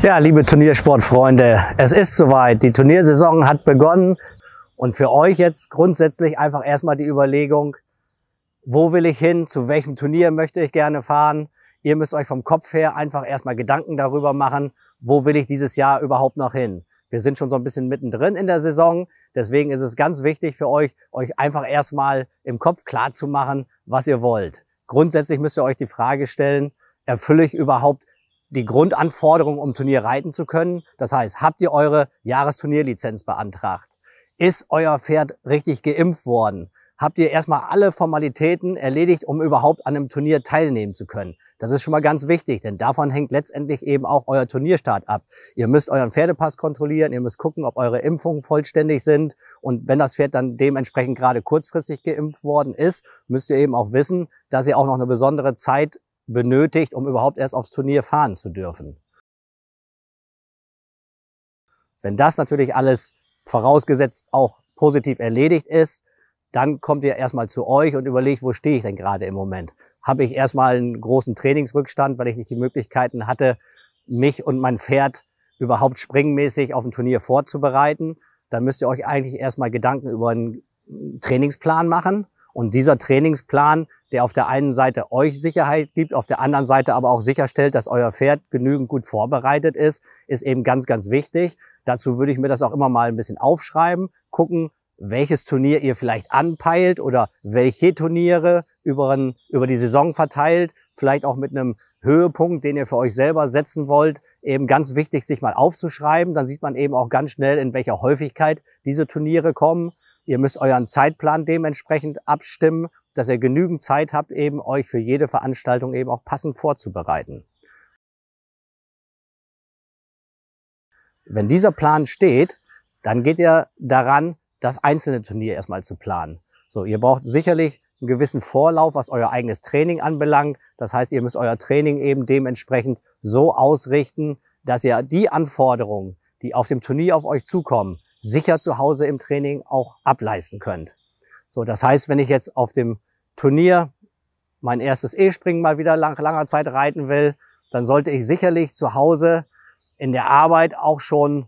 Ja, liebe Turniersportfreunde, es ist soweit. Die Turniersaison hat begonnen und für euch jetzt grundsätzlich einfach erstmal die Überlegung, wo will ich hin, zu welchem Turnier möchte ich gerne fahren. Ihr müsst euch vom Kopf her einfach erstmal Gedanken darüber machen, wo will ich dieses Jahr überhaupt noch hin. Wir sind schon so ein bisschen mittendrin in der Saison, deswegen ist es ganz wichtig für euch, euch einfach erstmal im Kopf klar zu machen, was ihr wollt. Grundsätzlich müsst ihr euch die Frage stellen, erfülle ich überhaupt die Grundanforderung, um Turnier reiten zu können. Das heißt, habt ihr eure Jahresturnierlizenz beantragt? Ist euer Pferd richtig geimpft worden? Habt ihr erstmal alle Formalitäten erledigt, um überhaupt an einem Turnier teilnehmen zu können? Das ist schon mal ganz wichtig, denn davon hängt letztendlich eben auch euer Turnierstart ab. Ihr müsst euren Pferdepass kontrollieren, ihr müsst gucken, ob eure Impfungen vollständig sind. Und wenn das Pferd dann dementsprechend gerade kurzfristig geimpft worden ist, müsst ihr eben auch wissen, dass ihr auch noch eine besondere Zeit benötigt, um überhaupt erst aufs Turnier fahren zu dürfen. Wenn das natürlich alles vorausgesetzt auch positiv erledigt ist, dann kommt ihr erstmal zu euch und überlegt, wo stehe ich denn gerade im Moment? Habe ich erstmal einen großen Trainingsrückstand, weil ich nicht die Möglichkeiten hatte, mich und mein Pferd überhaupt springmäßig auf ein Turnier vorzubereiten? Dann müsst ihr euch eigentlich erstmal Gedanken über einen Trainingsplan machen und dieser Trainingsplan, der auf der einen Seite euch Sicherheit gibt, auf der anderen Seite aber auch sicherstellt, dass euer Pferd genügend gut vorbereitet ist, ist eben ganz, ganz wichtig. Dazu würde ich mir das auch immer mal ein bisschen aufschreiben, gucken, welches Turnier ihr vielleicht anpeilt oder welche Turniere über, ein, über die Saison verteilt, vielleicht auch mit einem Höhepunkt, den ihr für euch selber setzen wollt, eben ganz wichtig, sich mal aufzuschreiben. Dann sieht man eben auch ganz schnell, in welcher Häufigkeit diese Turniere kommen. Ihr müsst euren Zeitplan dementsprechend abstimmen, dass ihr genügend Zeit habt, eben euch für jede Veranstaltung eben auch passend vorzubereiten. Wenn dieser Plan steht, dann geht ihr daran, das einzelne Turnier erstmal zu planen. So, ihr braucht sicherlich einen gewissen Vorlauf, was euer eigenes Training anbelangt. Das heißt, ihr müsst euer Training eben dementsprechend so ausrichten, dass ihr die Anforderungen, die auf dem Turnier auf euch zukommen, sicher zu Hause im Training auch ableisten könnt. So, das heißt, wenn ich jetzt auf dem Turnier mein erstes E-Springen mal wieder lang, langer Zeit reiten will, dann sollte ich sicherlich zu Hause in der Arbeit auch schon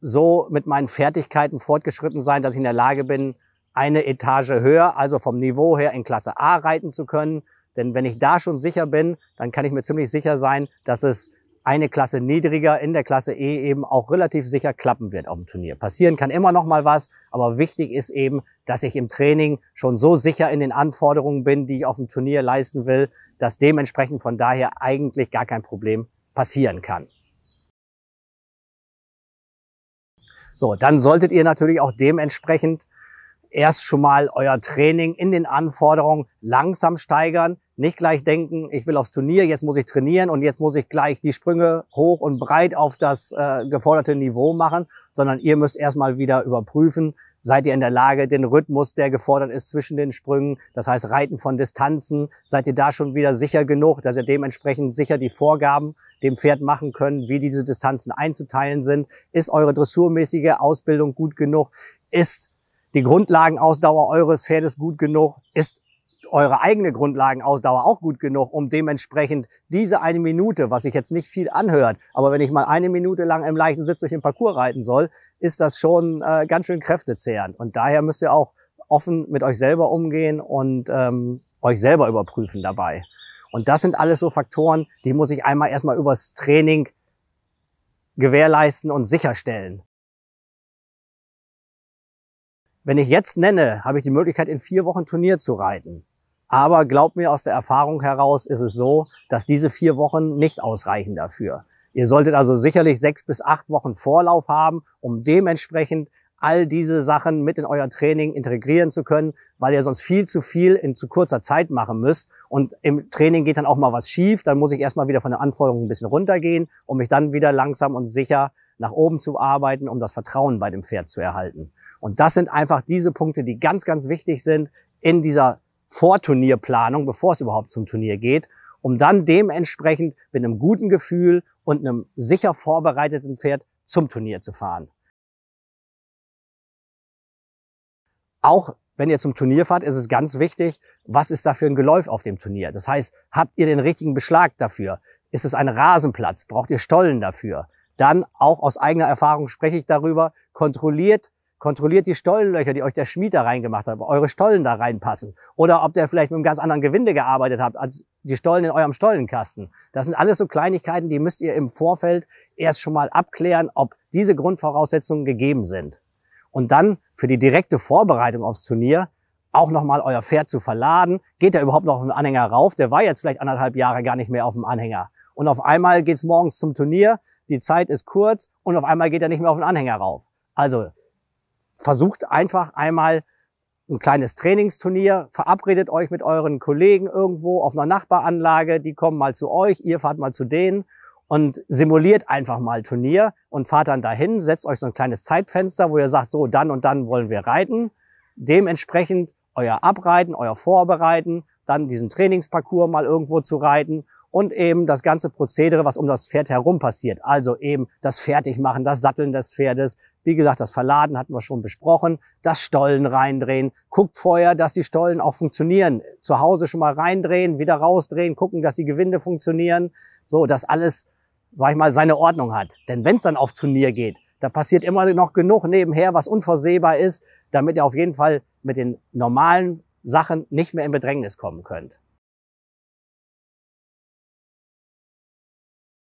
so mit meinen Fertigkeiten fortgeschritten sein, dass ich in der Lage bin, eine Etage höher, also vom Niveau her in Klasse A reiten zu können. Denn wenn ich da schon sicher bin, dann kann ich mir ziemlich sicher sein, dass es eine Klasse niedriger in der Klasse E eben auch relativ sicher klappen wird auf dem Turnier. Passieren kann immer noch mal was, aber wichtig ist eben, dass ich im Training schon so sicher in den Anforderungen bin, die ich auf dem Turnier leisten will, dass dementsprechend von daher eigentlich gar kein Problem passieren kann. So, dann solltet ihr natürlich auch dementsprechend erst schon mal euer Training in den Anforderungen langsam steigern, nicht gleich denken, ich will aufs Turnier, jetzt muss ich trainieren und jetzt muss ich gleich die Sprünge hoch und breit auf das äh, geforderte Niveau machen, sondern ihr müsst erstmal wieder überprüfen, seid ihr in der Lage, den Rhythmus, der gefordert ist zwischen den Sprüngen, das heißt Reiten von Distanzen, seid ihr da schon wieder sicher genug, dass ihr dementsprechend sicher die Vorgaben dem Pferd machen können, wie diese Distanzen einzuteilen sind, ist eure dressurmäßige Ausbildung gut genug, ist die Grundlagenausdauer eures Pferdes gut genug? Ist eure eigene Grundlagenausdauer auch gut genug, um dementsprechend diese eine Minute, was sich jetzt nicht viel anhört, aber wenn ich mal eine Minute lang im leichten Sitz durch den Parcours reiten soll, ist das schon äh, ganz schön kräftezehrend. Und daher müsst ihr auch offen mit euch selber umgehen und ähm, euch selber überprüfen dabei. Und das sind alles so Faktoren, die muss ich einmal erstmal übers Training gewährleisten und sicherstellen. Wenn ich jetzt nenne, habe ich die Möglichkeit, in vier Wochen Turnier zu reiten. Aber glaubt mir, aus der Erfahrung heraus ist es so, dass diese vier Wochen nicht ausreichen dafür. Ihr solltet also sicherlich sechs bis acht Wochen Vorlauf haben, um dementsprechend all diese Sachen mit in euer Training integrieren zu können, weil ihr sonst viel zu viel in zu kurzer Zeit machen müsst. Und im Training geht dann auch mal was schief. Dann muss ich erstmal wieder von der Anforderung ein bisschen runtergehen, um mich dann wieder langsam und sicher nach oben zu arbeiten, um das Vertrauen bei dem Pferd zu erhalten. Und das sind einfach diese Punkte, die ganz, ganz wichtig sind in dieser Vorturnierplanung, bevor es überhaupt zum Turnier geht, um dann dementsprechend mit einem guten Gefühl und einem sicher vorbereiteten Pferd zum Turnier zu fahren. Auch wenn ihr zum Turnier fahrt, ist es ganz wichtig, was ist da für ein Geläuf auf dem Turnier? Das heißt, habt ihr den richtigen Beschlag dafür? Ist es ein Rasenplatz? Braucht ihr Stollen dafür? Dann, auch aus eigener Erfahrung spreche ich darüber, kontrolliert Kontrolliert die Stollenlöcher, die euch der Schmied da reingemacht hat, ob eure Stollen da reinpassen. Oder ob der vielleicht mit einem ganz anderen Gewinde gearbeitet habt, als die Stollen in eurem Stollenkasten. Das sind alles so Kleinigkeiten, die müsst ihr im Vorfeld erst schon mal abklären, ob diese Grundvoraussetzungen gegeben sind. Und dann für die direkte Vorbereitung aufs Turnier auch nochmal euer Pferd zu verladen. Geht er überhaupt noch auf den Anhänger rauf? Der war jetzt vielleicht anderthalb Jahre gar nicht mehr auf dem Anhänger. Und auf einmal geht's morgens zum Turnier, die Zeit ist kurz und auf einmal geht er nicht mehr auf den Anhänger rauf. Also versucht einfach einmal ein kleines Trainingsturnier, verabredet euch mit euren Kollegen irgendwo auf einer Nachbaranlage, die kommen mal zu euch, ihr fahrt mal zu denen und simuliert einfach mal Turnier und fahrt dann dahin, setzt euch so ein kleines Zeitfenster, wo ihr sagt, so dann und dann wollen wir reiten. Dementsprechend euer Abreiten, euer Vorbereiten, dann diesen Trainingsparcours mal irgendwo zu reiten und eben das ganze Prozedere, was um das Pferd herum passiert. Also eben das Fertigmachen, das Satteln des Pferdes, wie gesagt, das Verladen hatten wir schon besprochen, das Stollen reindrehen, guckt vorher, dass die Stollen auch funktionieren. Zu Hause schon mal reindrehen, wieder rausdrehen, gucken, dass die Gewinde funktionieren, so dass alles, sag ich mal, seine Ordnung hat. Denn wenn es dann auf Turnier geht, da passiert immer noch genug nebenher, was unvorsehbar ist, damit ihr auf jeden Fall mit den normalen Sachen nicht mehr in Bedrängnis kommen könnt.